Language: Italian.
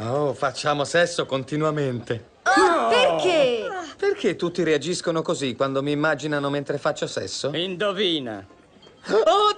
Oh, facciamo sesso continuamente. Ah, no! Perché? Perché tutti reagiscono così quando mi immaginano mentre faccio sesso? Indovina. Oh